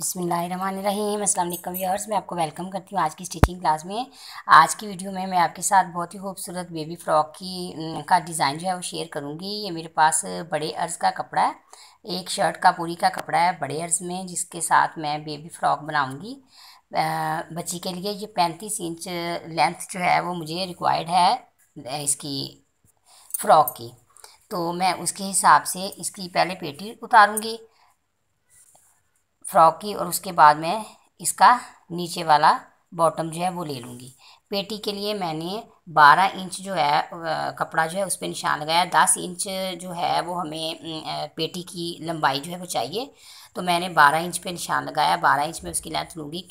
बसमीम अल्लाम व्यूअर्स मैं आपको वेलकम करती हूँ आज की स्टिचिंग क्लास में आज की वीडियो में मैं आपके साथ बहुत ही खूबसूरत बेबी फ्रॉक की का डिज़ाइन जो है वो शेयर करूँगी ये मेरे पास बड़े अर्ज़ का कपड़ा है एक शर्ट का पूरी का कपड़ा है बड़े अर्ज़ में जिसके साथ मैं बेबी फ्रॉक बनाऊँगी बच्ची के लिए ये पैंतीस इंच लेंथ जो है वो मुझे रिक्वायर्ड है इसकी फ़्रॉक की तो मैं उसके हिसाब से इसकी पहले पेटी उतारूँगी फ्रॉक की और उसके बाद मैं इसका नीचे वाला बॉटम जो है वो ले लूँगी पेटी के लिए मैंने 12 इंच जो है कपड़ा जो है उस पर निशान लगाया 10 इंच जो है वो हमें पेटी की लंबाई जो है वो चाहिए तो मैंने 12 इंच पे निशान लगाया 12 इंच में उसकी लेंथ लूँगी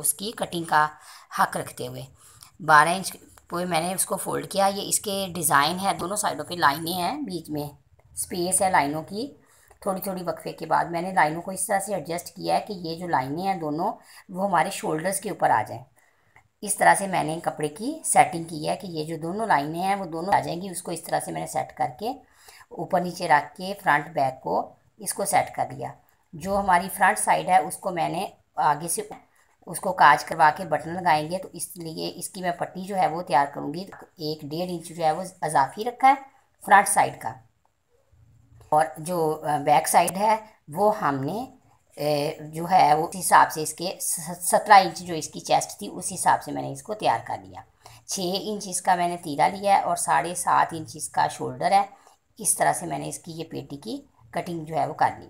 उसकी कटिंग का हक रखते हुए 12 इंच पर मैंने उसको फोल्ड किया ये इसके डिज़ाइन है दोनों साइडों पे लाइनें हैं बीच में स्पेस है लाइनों की थोड़ी थोड़ी वक्फे के बाद मैंने लाइनों को इस तरह से एडजस्ट किया है कि ये जो लाइनें हैं दोनों वो हमारे शोल्डर्स के ऊपर आ जाएँ इस तरह से मैंने कपड़े की सेटिंग की है कि ये जो दोनों लाइनें हैं वो दोनों आ जाएंगी उसको इस तरह से मैंने सेट करके ऊपर नीचे रख के फ्रंट बैक को इसको सेट कर लिया जो हमारी फ्रंट साइड है उसको मैंने आगे से उसको काज करवा के बटन लगाएंगे तो इसलिए इसकी मैं पट्टी जो है वो तैयार करूँगी एक डेढ़ इंच जो है वो अजाफी रखा है फ्रंट साइड का और जो बैक साइड है वो हमने जो है वो उस हिसाब से इसके सत्रह इंच जो इसकी चेस्ट थी उस हिसाब से मैंने इसको तैयार कर लिया छः इंच इसका मैंने तीरा लिया है और साढ़े सात इंच इसका शोल्डर है इस तरह से मैंने इसकी ये पेटी की कटिंग जो है वो कर ली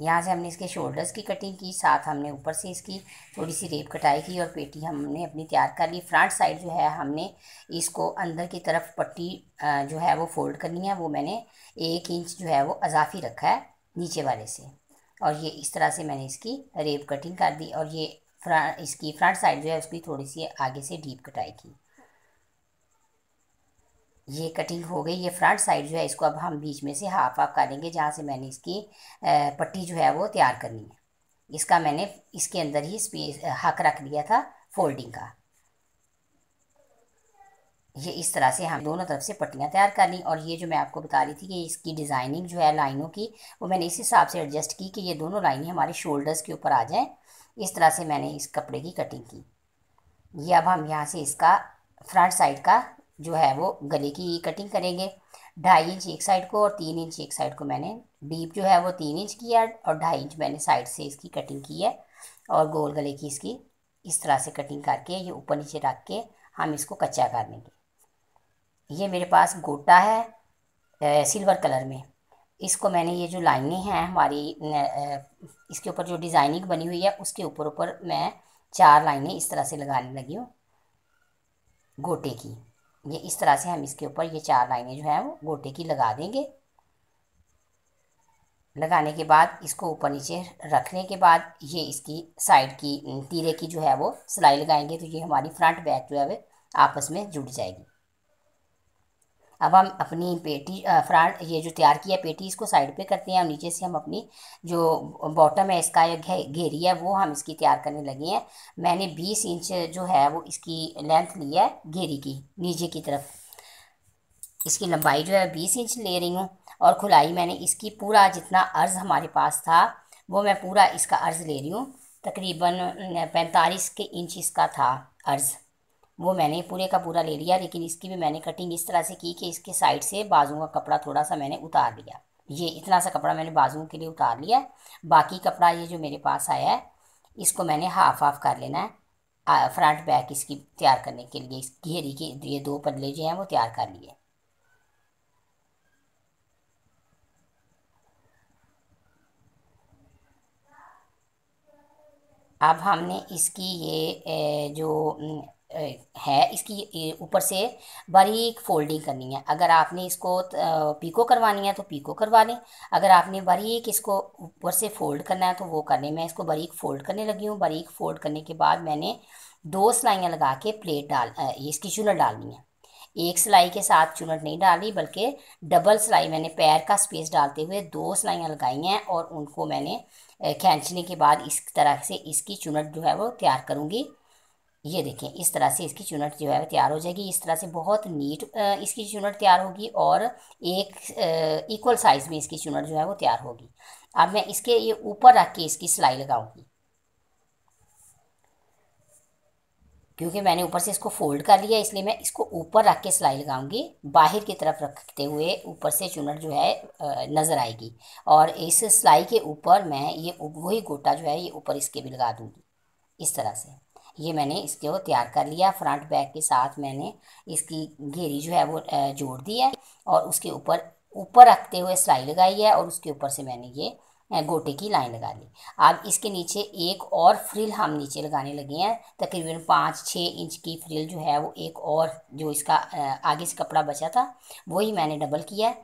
यहाँ से हमने इसके शोल्डर्स की कटिंग की साथ हमने ऊपर से इसकी थोड़ी सी रेप कटाई की और पेटी हमने अपनी तैयार कर ली फ्रंट साइड जो है हमने इसको अंदर की तरफ पट्टी जो है वो फोल्ड करनी है वो मैंने एक इंच जो है वो अजाफी रखा है नीचे वाले से और ये इस तरह से मैंने इसकी रेप कटिंग कर दी और ये फ्रंट इसकी फ्रंट साइड जो है उसकी थोड़ी सी आगे से डीप कटाई की ये कटिंग हो गई ये फ्रंट साइड जो है इसको अब हम बीच में से हाफ हाफ काटेंगे जहाँ से मैंने इसकी पट्टी जो है वो तैयार करनी है इसका मैंने इसके अंदर ही स्पेस हक रख दिया था फोल्डिंग का ये इस तरह से हम दोनों तरफ से पट्टियाँ तैयार कर ली और ये जो मैं आपको बता रही थी कि इसकी डिज़ाइनिंग जो है लाइनों की वो मैंने इस हिसाब से एडजस्ट की कि ये दोनों लाइनें हमारे शोल्डर्स के ऊपर आ जाएं इस तरह से मैंने इस कपड़े की कटिंग की ये अब हम यहाँ से इसका फ्रंट साइड का जो है वो गले की कटिंग करेंगे ढाई इंच एक साइड को और तीन इंच एक साइड को मैंने डीप जो है वो तीन इंच किया और ढाई इंच मैंने साइड से इसकी कटिंग की है और गोल गले की इसकी इस तरह से कटिंग करके ये ऊपर नीचे रख के हम इसको कच्चा कर देंगे ये मेरे पास गोटा है ए, सिल्वर कलर में इसको मैंने ये जो लाइनें हैं हमारी ए, इसके ऊपर जो डिज़ाइनिंग बनी हुई है उसके ऊपर ऊपर मैं चार लाइनें इस तरह से लगाने लगी हूँ गोटे की ये इस तरह से हम इसके ऊपर ये चार लाइनें जो हैं वो गोटे की लगा देंगे लगाने के बाद इसको ऊपर नीचे रखने के बाद ये इसकी साइड की तीरे की जो है वो सिलाई लगाएंगे तो ये हमारी फ्रंट बैक जो है आपस में जुड़ जाएगी अब हम अपनी पेटी फ्रंट ये जो तैयार किया पेटी इसको साइड पे करते हैं और नीचे से हम अपनी जो बॉटम है इसका या घेरी है वो हम इसकी तैयार करने लगे हैं मैंने बीस इंच जो है वो इसकी लेंथ ली है घेरी की नीचे की तरफ इसकी लंबाई जो है बीस इंच ले रही हूँ और खुलाई मैंने इसकी पूरा जितना अर्ज़ हमारे पास था वो मैं पूरा इसका अर्ज़ ले रही हूँ तकरीबन पैंतालीस के इंच इसका था अर्ज़ वो मैंने पूरे का पूरा ले लिया लेकिन इसकी भी मैंने कटिंग इस तरह से की कि इसके साइड से बाजू का कपड़ा थोड़ा सा मैंने उतार लिया ये इतना सा कपड़ा मैंने बाजुओं के लिए उतार लिया बाकी कपड़ा ये जो मेरे पास आया है इसको मैंने हाफ हाफ कर लेना है फ्रंट बैक इसकी तैयार करने के लिए इस घेरी के ये दो पल्ले जो हैं वो तैयार कर लिए अब हमने इसकी ये जो है इसकी ऊपर से बारीक फोल्डिंग करनी है अगर आपने इसको पीको करवानी है तो पीको करवा लें अगर आपने बारीक इसको ऊपर से फोल्ड करना है तो वो कर लें मैं इसको बारीक फोल्ड करने लगी हूँ बारीक फोल्ड करने के बाद मैंने दो सिलाइयाँ लगा के प्लेट डाल इसकी चुनर डालनी है एक सिलाई के साथ चुनट नहीं डाली बल्कि डबल सिलाई मैंने पैर का स्पेस डालते हुए दो सिलाइयाँ लगाई हैं और उनको मैंने खींचने के बाद इस तरह से इसकी चुनट जो है वो तैयार करूँगी ये देखें इस तरह से इसकी चुनट जो है तैयार हो जाएगी इस तरह से बहुत नीट इसकी चुनट तैयार होगी और एक इक्वल साइज़ में इसकी चुनट जो है वो तैयार होगी अब मैं इसके ये ऊपर रख के इसकी सिलाई लगाऊंगी क्योंकि मैंने ऊपर से इसको फोल्ड कर लिया इसलिए मैं इसको ऊपर रख के सिलाई लगाऊंगी बाहर की तरफ रखते हुए ऊपर से चुनट जो है नज़र आएगी और इस सिलाई के ऊपर मैं ये वही गोटा जो है ये ऊपर इसके भी लगा दूंगी इस तरह से ये मैंने इसको तैयार कर लिया फ्रंट बैक के साथ मैंने इसकी घेरी जो है वो जोड़ दी है और उसके ऊपर ऊपर रखते हुए सिलाई लगाई है और उसके ऊपर से मैंने ये गोटे की लाइन लगा ली अब इसके नीचे एक और फ्रिल हम नीचे लगाने लगे हैं तकरीबन पाँच छः इंच की फ्रिल जो है वो एक और जो इसका आगे से कपड़ा बचा था वही मैंने डबल किया है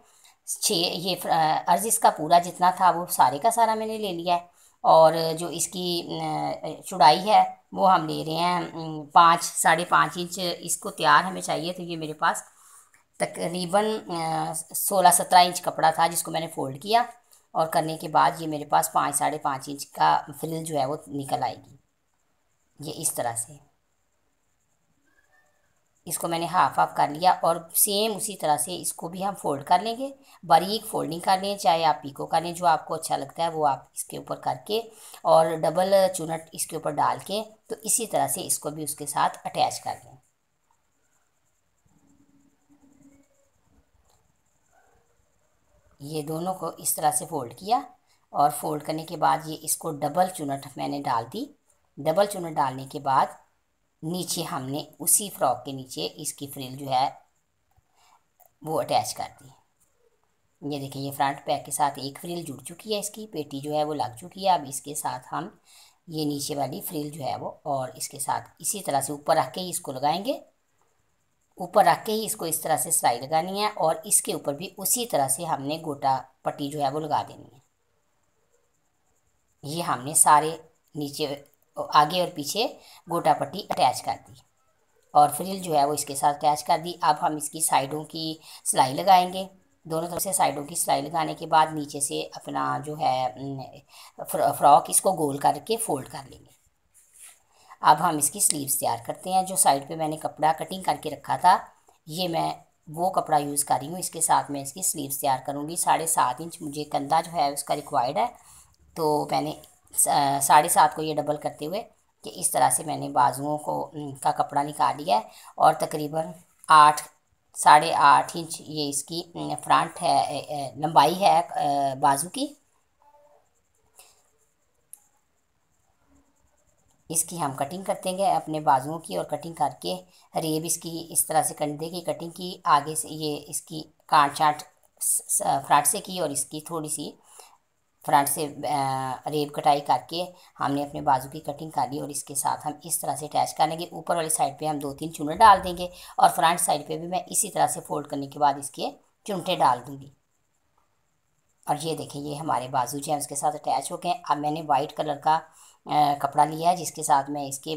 छः ये अर्ज इसका पूरा जितना था वो सारे का सारा मैंने ले लिया है और जो इसकी चुड़ाई है वो हम ले रहे हैं पाँच साढ़े पाँच इंच इसको तैयार हमें चाहिए तो ये मेरे पास तकरीबन सोलह सत्रह इंच कपड़ा था जिसको मैंने फ़ोल्ड किया और करने के बाद ये मेरे पास पाँच साढ़े पाँच इंच का फ्रिल जो है वो निकल आएगी ये इस तरह से इसको मैंने हाफ हाफ कर लिया और सेम उसी तरह से इसको भी हम फोल्ड कर लेंगे बारीक फोल्डिंग कर लें चाहे आप पीको कर लें जो आपको अच्छा लगता है वो आप इसके ऊपर करके और डबल चुनट इसके ऊपर डाल के तो इसी तरह से इसको भी उसके साथ अटैच कर लें ये दोनों को इस तरह से फोल्ड किया और फोल्ड करने के बाद ये इसको डबल चुनट मैंने डाल दी डबल चुनट डालने के बाद नीचे हमने उसी फ्रॉक के नीचे इसकी फ्रिल जो है वो अटैच कर दी ये देखिए ये फ्रंट पैक के साथ एक फ्रिल जुड़ चुकी है इसकी पेटी जो है वो लग चुकी है अब इसके साथ हम ये नीचे वाली फ्रिल जो है वो और इसके साथ इसी तरह से ऊपर रख के ही इसको लगाएंगे ऊपर रख के ही इसको इस तरह से सिलाई लगानी है और इसके ऊपर भी उसी तरह से हमने गोटा पट्टी जो है वो लगा देनी है ये हमने सारे नीचे आगे और पीछे गोटा पट्टी अटैच कर दी और फ्रिल जो है वो इसके साथ अटैच कर दी अब हम इसकी साइडों की सिलाई लगाएंगे दोनों तरफ से साइडों की सिलाई लगाने के बाद नीचे से अपना जो है फ्रॉक इसको गोल करके फोल्ड कर लेंगे अब हम इसकी स्लीव्स तैयार करते हैं जो साइड पे मैंने कपड़ा कटिंग करके रखा था ये मैं वो कपड़ा यूज़ कर रही हूँ इसके साथ मैं इसकी स्लीव्स तैयार करूँगी साढ़े सात इंच मुझे कंधा जो है उसका रिक्वायर्ड है तो मैंने साढ़े सात को ये डबल करते हुए कि इस तरह से मैंने बाजुओं को का कपड़ा निकाल लिया है और तकरीबन आठ साढ़े आठ इंच ये इसकी फ्रंट है लंबाई है बाजू की इसकी हम कटिंग करते हैं अपने बाजुओं की और कटिंग करके रेब इसकी इस तरह से कंधे की कटिंग की आगे से ये इसकी काट चाट फ्रंट से की और इसकी थोड़ी सी फ्रंट से रेब कटाई करके हमने अपने बाजू की कटिंग कर ली और इसके साथ हम इस तरह से अटैच कर लेंगे ऊपर वाली साइड पे हम दो तीन चुने डाल देंगे और फ्रंट साइड पे भी मैं इसी तरह से फोल्ड करने के बाद इसके चुनटे डाल दूँगी और ये देखें ये हमारे बाजू जो है उसके साथ अटैच हो गए अब मैंने वाइट कलर का कपड़ा लिया है जिसके साथ मैं इसके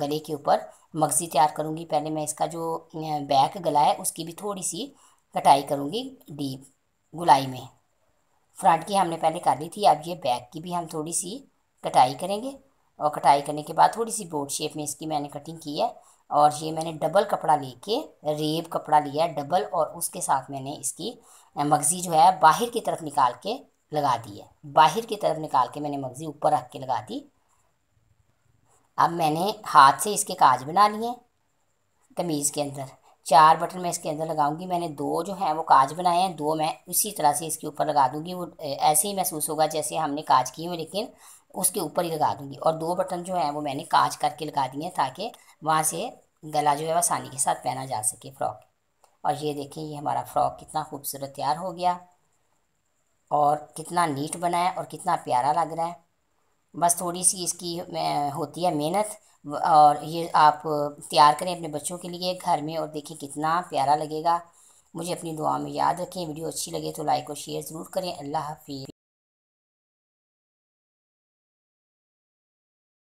गले के ऊपर मगज़ी तैयार करूँगी पहले मैं इसका जो बैक गला है उसकी भी थोड़ी सी कटाई करूँगी डीप गुलाई में फ्रंट की हमने पहले कर ली थी अब ये बैक की भी हम थोड़ी सी कटाई करेंगे और कटाई करने के बाद थोड़ी सी बोर्ड शेप में इसकी मैंने कटिंग की है और ये मैंने डबल कपड़ा लेके रेब कपड़ा लिया है डबल और उसके साथ मैंने इसकी मगज़ी जो है बाहर की तरफ निकाल के लगा दी है बाहर की तरफ निकाल के मैंने मगज़ी ऊपर रख के लगा दी अब मैंने हाथ से इसके काज बना लिए कमीज़ के अंदर चार बटन मैं इसके अंदर लगाऊंगी मैंने दो जो है वो काज बनाए हैं दो मैं उसी तरह से इसके ऊपर लगा दूंगी वो ऐसे ही महसूस होगा जैसे हमने काज किए हुए लेकिन उसके ऊपर ही लगा दूंगी और दो बटन जो है वो मैंने काज करके लगा दिए हैं ताकि वहाँ से गला जो है आसानी के साथ पहना जा सके फ्रॉक और ये देखें ये हमारा फ्रॉक कितना खूबसूरत तैयार हो गया और कितना नीट बना है और कितना प्यारा लग रहा है बस थोड़ी सी इसकी होती है मेहनत और ये आप तैयार करें अपने बच्चों के लिए घर में और देखें कितना प्यारा लगेगा मुझे अपनी दुआ में याद रखें वीडियो अच्छी लगे तो लाइक और शेयर ज़रूर करें अल्लाह हाफिज़